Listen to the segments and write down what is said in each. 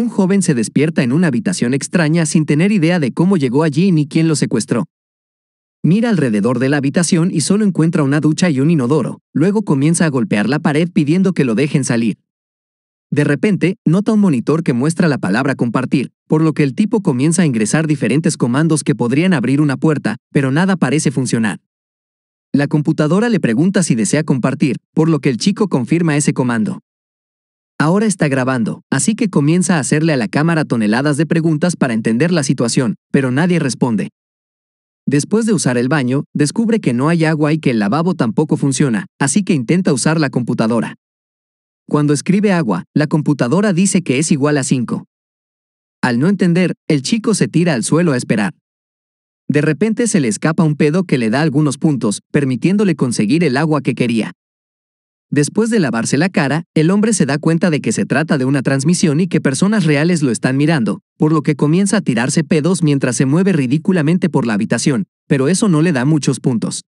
un joven se despierta en una habitación extraña sin tener idea de cómo llegó allí ni quién lo secuestró. Mira alrededor de la habitación y solo encuentra una ducha y un inodoro, luego comienza a golpear la pared pidiendo que lo dejen salir. De repente, nota un monitor que muestra la palabra compartir, por lo que el tipo comienza a ingresar diferentes comandos que podrían abrir una puerta, pero nada parece funcionar. La computadora le pregunta si desea compartir, por lo que el chico confirma ese comando. Ahora está grabando, así que comienza a hacerle a la cámara toneladas de preguntas para entender la situación, pero nadie responde. Después de usar el baño, descubre que no hay agua y que el lavabo tampoco funciona, así que intenta usar la computadora. Cuando escribe agua, la computadora dice que es igual a 5. Al no entender, el chico se tira al suelo a esperar. De repente se le escapa un pedo que le da algunos puntos, permitiéndole conseguir el agua que quería. Después de lavarse la cara, el hombre se da cuenta de que se trata de una transmisión y que personas reales lo están mirando, por lo que comienza a tirarse pedos mientras se mueve ridículamente por la habitación, pero eso no le da muchos puntos.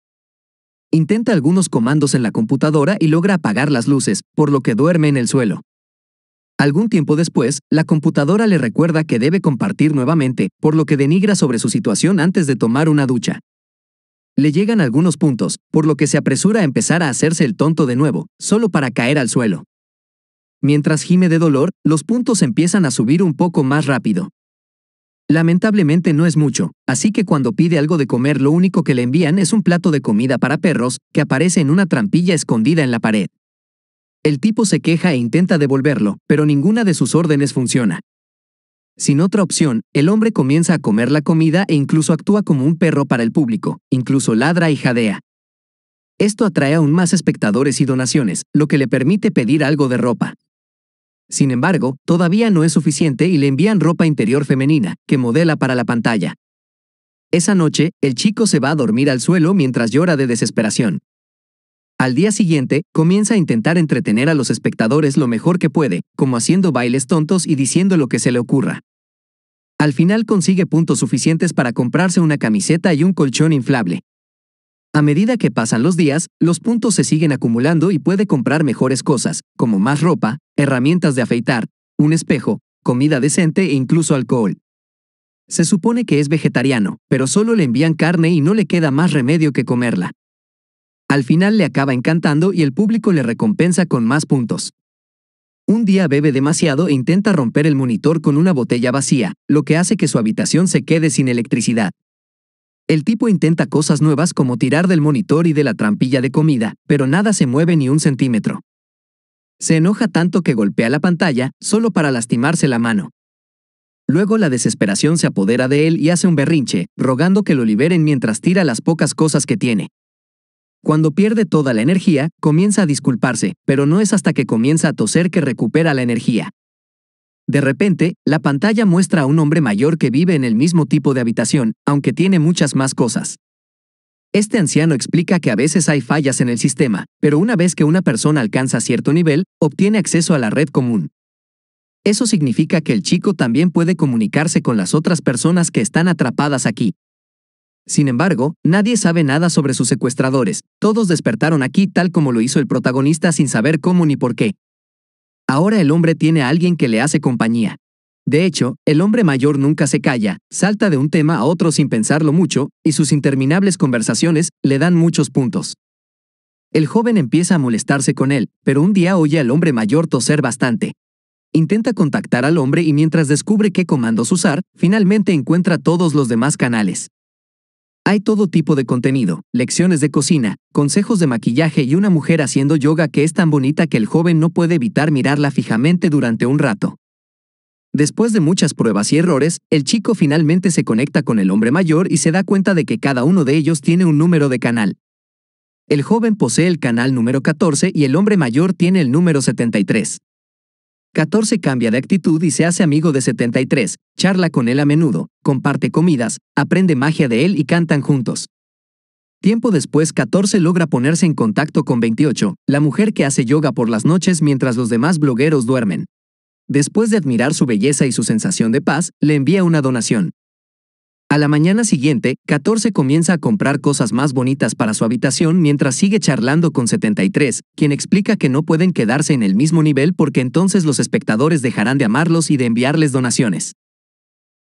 Intenta algunos comandos en la computadora y logra apagar las luces, por lo que duerme en el suelo. Algún tiempo después, la computadora le recuerda que debe compartir nuevamente, por lo que denigra sobre su situación antes de tomar una ducha. Le llegan algunos puntos, por lo que se apresura a empezar a hacerse el tonto de nuevo, solo para caer al suelo. Mientras gime de dolor, los puntos empiezan a subir un poco más rápido. Lamentablemente no es mucho, así que cuando pide algo de comer lo único que le envían es un plato de comida para perros, que aparece en una trampilla escondida en la pared. El tipo se queja e intenta devolverlo, pero ninguna de sus órdenes funciona, sin otra opción, el hombre comienza a comer la comida e incluso actúa como un perro para el público, incluso ladra y jadea. Esto atrae aún más espectadores y donaciones, lo que le permite pedir algo de ropa. Sin embargo, todavía no es suficiente y le envían ropa interior femenina, que modela para la pantalla. Esa noche, el chico se va a dormir al suelo mientras llora de desesperación, al día siguiente, comienza a intentar entretener a los espectadores lo mejor que puede, como haciendo bailes tontos y diciendo lo que se le ocurra. Al final consigue puntos suficientes para comprarse una camiseta y un colchón inflable. A medida que pasan los días, los puntos se siguen acumulando y puede comprar mejores cosas, como más ropa, herramientas de afeitar, un espejo, comida decente e incluso alcohol. Se supone que es vegetariano, pero solo le envían carne y no le queda más remedio que comerla. Al final le acaba encantando y el público le recompensa con más puntos. Un día bebe demasiado e intenta romper el monitor con una botella vacía, lo que hace que su habitación se quede sin electricidad. El tipo intenta cosas nuevas como tirar del monitor y de la trampilla de comida, pero nada se mueve ni un centímetro. Se enoja tanto que golpea la pantalla, solo para lastimarse la mano. Luego la desesperación se apodera de él y hace un berrinche, rogando que lo liberen mientras tira las pocas cosas que tiene. Cuando pierde toda la energía, comienza a disculparse, pero no es hasta que comienza a toser que recupera la energía. De repente, la pantalla muestra a un hombre mayor que vive en el mismo tipo de habitación, aunque tiene muchas más cosas. Este anciano explica que a veces hay fallas en el sistema, pero una vez que una persona alcanza cierto nivel, obtiene acceso a la red común. Eso significa que el chico también puede comunicarse con las otras personas que están atrapadas aquí, sin embargo, nadie sabe nada sobre sus secuestradores. Todos despertaron aquí tal como lo hizo el protagonista sin saber cómo ni por qué. Ahora el hombre tiene a alguien que le hace compañía. De hecho, el hombre mayor nunca se calla, salta de un tema a otro sin pensarlo mucho, y sus interminables conversaciones le dan muchos puntos. El joven empieza a molestarse con él, pero un día oye al hombre mayor toser bastante. Intenta contactar al hombre y mientras descubre qué comandos usar, finalmente encuentra todos los demás canales. Hay todo tipo de contenido, lecciones de cocina, consejos de maquillaje y una mujer haciendo yoga que es tan bonita que el joven no puede evitar mirarla fijamente durante un rato. Después de muchas pruebas y errores, el chico finalmente se conecta con el hombre mayor y se da cuenta de que cada uno de ellos tiene un número de canal. El joven posee el canal número 14 y el hombre mayor tiene el número 73. 14 cambia de actitud y se hace amigo de 73, charla con él a menudo, comparte comidas, aprende magia de él y cantan juntos. Tiempo después 14 logra ponerse en contacto con 28, la mujer que hace yoga por las noches mientras los demás blogueros duermen. Después de admirar su belleza y su sensación de paz, le envía una donación. A la mañana siguiente, 14 comienza a comprar cosas más bonitas para su habitación mientras sigue charlando con 73, quien explica que no pueden quedarse en el mismo nivel porque entonces los espectadores dejarán de amarlos y de enviarles donaciones.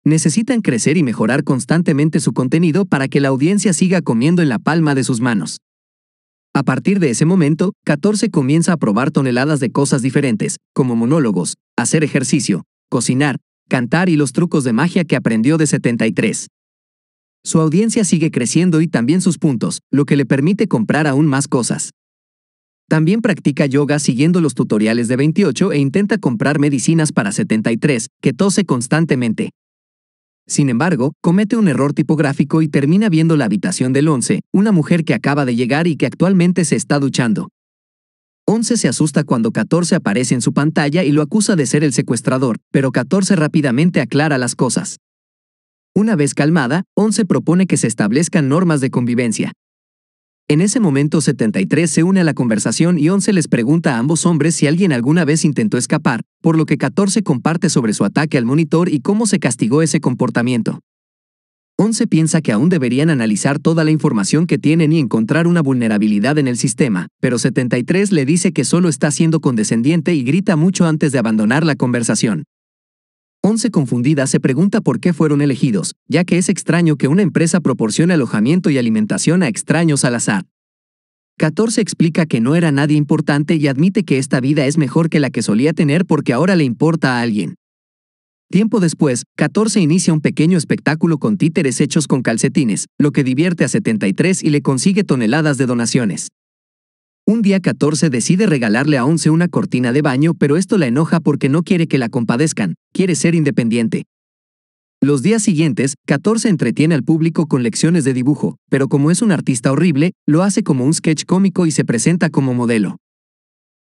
Necesitan crecer y mejorar constantemente su contenido para que la audiencia siga comiendo en la palma de sus manos. A partir de ese momento, 14 comienza a probar toneladas de cosas diferentes, como monólogos, hacer ejercicio, cocinar, cantar y los trucos de magia que aprendió de 73. Su audiencia sigue creciendo y también sus puntos, lo que le permite comprar aún más cosas. También practica yoga siguiendo los tutoriales de 28 e intenta comprar medicinas para 73, que tose constantemente. Sin embargo, comete un error tipográfico y termina viendo la habitación del 11, una mujer que acaba de llegar y que actualmente se está duchando. 11 se asusta cuando 14 aparece en su pantalla y lo acusa de ser el secuestrador, pero 14 rápidamente aclara las cosas. Una vez calmada, 11 propone que se establezcan normas de convivencia. En ese momento 73 se une a la conversación y 11 les pregunta a ambos hombres si alguien alguna vez intentó escapar, por lo que 14 comparte sobre su ataque al monitor y cómo se castigó ese comportamiento. 11 piensa que aún deberían analizar toda la información que tienen y encontrar una vulnerabilidad en el sistema, pero 73 le dice que solo está siendo condescendiente y grita mucho antes de abandonar la conversación. Once confundida se pregunta por qué fueron elegidos, ya que es extraño que una empresa proporcione alojamiento y alimentación a extraños al azar. 14 explica que no era nadie importante y admite que esta vida es mejor que la que solía tener porque ahora le importa a alguien. Tiempo después, 14 inicia un pequeño espectáculo con títeres hechos con calcetines, lo que divierte a 73 y le consigue toneladas de donaciones. Un día 14 decide regalarle a 11 una cortina de baño, pero esto la enoja porque no quiere que la compadezcan, quiere ser independiente. Los días siguientes, 14 entretiene al público con lecciones de dibujo, pero como es un artista horrible, lo hace como un sketch cómico y se presenta como modelo.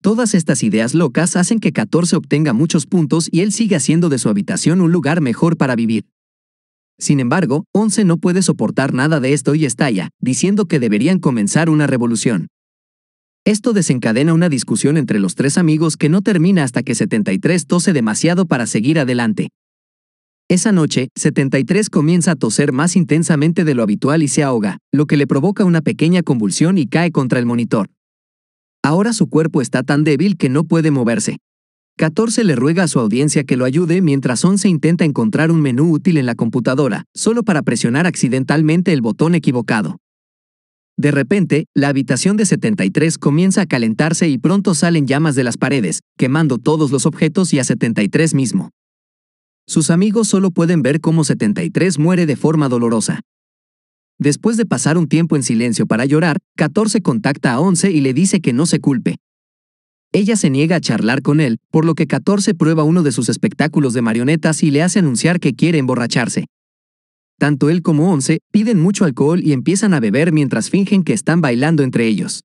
Todas estas ideas locas hacen que 14 obtenga muchos puntos y él sigue haciendo de su habitación un lugar mejor para vivir. Sin embargo, 11 no puede soportar nada de esto y estalla, diciendo que deberían comenzar una revolución. Esto desencadena una discusión entre los tres amigos que no termina hasta que 73 tose demasiado para seguir adelante. Esa noche, 73 comienza a toser más intensamente de lo habitual y se ahoga, lo que le provoca una pequeña convulsión y cae contra el monitor. Ahora su cuerpo está tan débil que no puede moverse. 14 le ruega a su audiencia que lo ayude mientras 11 intenta encontrar un menú útil en la computadora, solo para presionar accidentalmente el botón equivocado. De repente, la habitación de 73 comienza a calentarse y pronto salen llamas de las paredes, quemando todos los objetos y a 73 mismo. Sus amigos solo pueden ver cómo 73 muere de forma dolorosa. Después de pasar un tiempo en silencio para llorar, 14 contacta a 11 y le dice que no se culpe. Ella se niega a charlar con él, por lo que 14 prueba uno de sus espectáculos de marionetas y le hace anunciar que quiere emborracharse. Tanto él como Once piden mucho alcohol y empiezan a beber mientras fingen que están bailando entre ellos.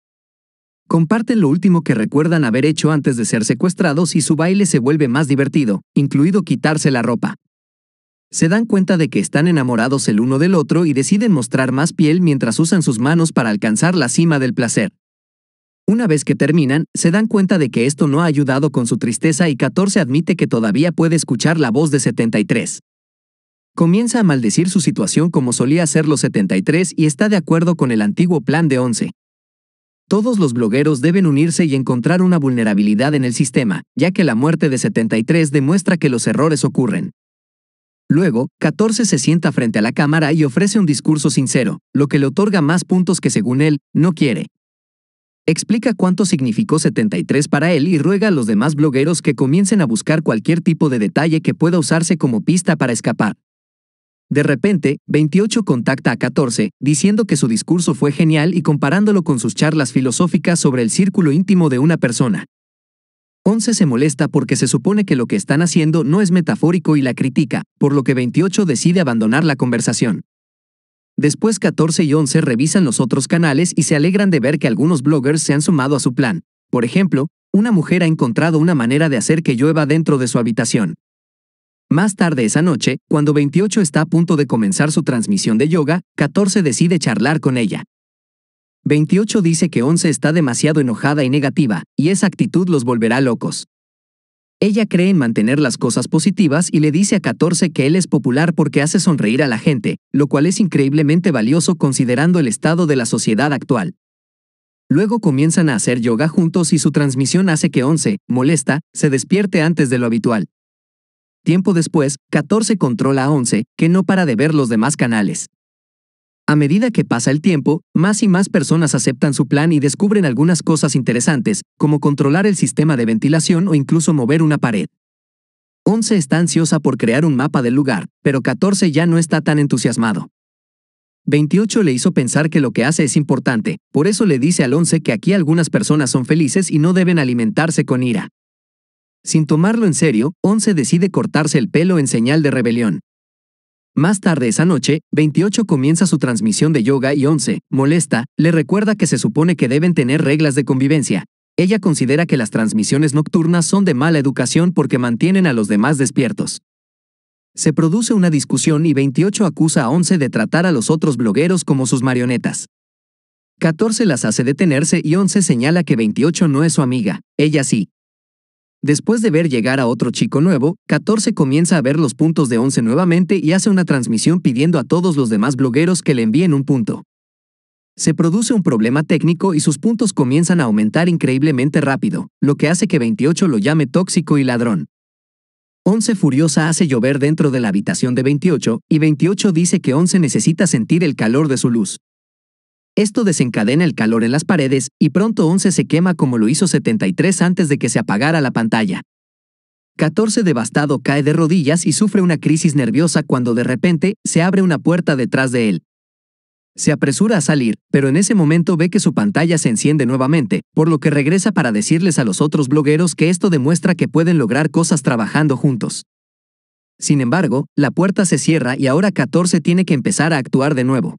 Comparten lo último que recuerdan haber hecho antes de ser secuestrados y su baile se vuelve más divertido, incluido quitarse la ropa. Se dan cuenta de que están enamorados el uno del otro y deciden mostrar más piel mientras usan sus manos para alcanzar la cima del placer. Una vez que terminan, se dan cuenta de que esto no ha ayudado con su tristeza y 14 admite que todavía puede escuchar la voz de 73 comienza a maldecir su situación como solía hacer los 73 y está de acuerdo con el antiguo plan de 11. Todos los blogueros deben unirse y encontrar una vulnerabilidad en el sistema, ya que la muerte de 73 demuestra que los errores ocurren. Luego, 14 se sienta frente a la cámara y ofrece un discurso sincero, lo que le otorga más puntos que según él, no quiere. Explica cuánto significó 73 para él y ruega a los demás blogueros que comiencen a buscar cualquier tipo de detalle que pueda usarse como pista para escapar. De repente, 28 contacta a 14, diciendo que su discurso fue genial y comparándolo con sus charlas filosóficas sobre el círculo íntimo de una persona. 11 se molesta porque se supone que lo que están haciendo no es metafórico y la critica, por lo que 28 decide abandonar la conversación. Después 14 y 11 revisan los otros canales y se alegran de ver que algunos bloggers se han sumado a su plan. Por ejemplo, una mujer ha encontrado una manera de hacer que llueva dentro de su habitación. Más tarde esa noche, cuando 28 está a punto de comenzar su transmisión de yoga, 14 decide charlar con ella. 28 dice que 11 está demasiado enojada y negativa, y esa actitud los volverá locos. Ella cree en mantener las cosas positivas y le dice a 14 que él es popular porque hace sonreír a la gente, lo cual es increíblemente valioso considerando el estado de la sociedad actual. Luego comienzan a hacer yoga juntos y su transmisión hace que 11, molesta, se despierte antes de lo habitual. Tiempo después, 14 controla a 11, que no para de ver los demás canales. A medida que pasa el tiempo, más y más personas aceptan su plan y descubren algunas cosas interesantes, como controlar el sistema de ventilación o incluso mover una pared. 11 está ansiosa por crear un mapa del lugar, pero 14 ya no está tan entusiasmado. 28 le hizo pensar que lo que hace es importante, por eso le dice al 11 que aquí algunas personas son felices y no deben alimentarse con ira. Sin tomarlo en serio, Once decide cortarse el pelo en señal de rebelión. Más tarde esa noche, 28 comienza su transmisión de yoga y 11, molesta, le recuerda que se supone que deben tener reglas de convivencia. Ella considera que las transmisiones nocturnas son de mala educación porque mantienen a los demás despiertos. Se produce una discusión y 28 acusa a 11 de tratar a los otros blogueros como sus marionetas. 14 las hace detenerse y 11 señala que 28 no es su amiga, ella sí, Después de ver llegar a otro chico nuevo, 14 comienza a ver los puntos de 11 nuevamente y hace una transmisión pidiendo a todos los demás blogueros que le envíen un punto. Se produce un problema técnico y sus puntos comienzan a aumentar increíblemente rápido, lo que hace que 28 lo llame tóxico y ladrón. 11 furiosa hace llover dentro de la habitación de 28, y 28 dice que 11 necesita sentir el calor de su luz. Esto desencadena el calor en las paredes y pronto 11 se quema como lo hizo 73 antes de que se apagara la pantalla. 14 devastado cae de rodillas y sufre una crisis nerviosa cuando de repente se abre una puerta detrás de él. Se apresura a salir, pero en ese momento ve que su pantalla se enciende nuevamente, por lo que regresa para decirles a los otros blogueros que esto demuestra que pueden lograr cosas trabajando juntos. Sin embargo, la puerta se cierra y ahora 14 tiene que empezar a actuar de nuevo.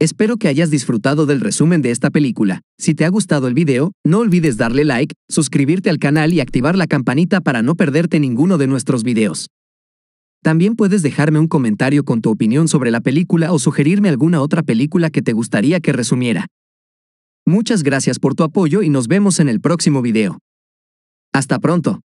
Espero que hayas disfrutado del resumen de esta película. Si te ha gustado el video, no olvides darle like, suscribirte al canal y activar la campanita para no perderte ninguno de nuestros videos. También puedes dejarme un comentario con tu opinión sobre la película o sugerirme alguna otra película que te gustaría que resumiera. Muchas gracias por tu apoyo y nos vemos en el próximo video. Hasta pronto.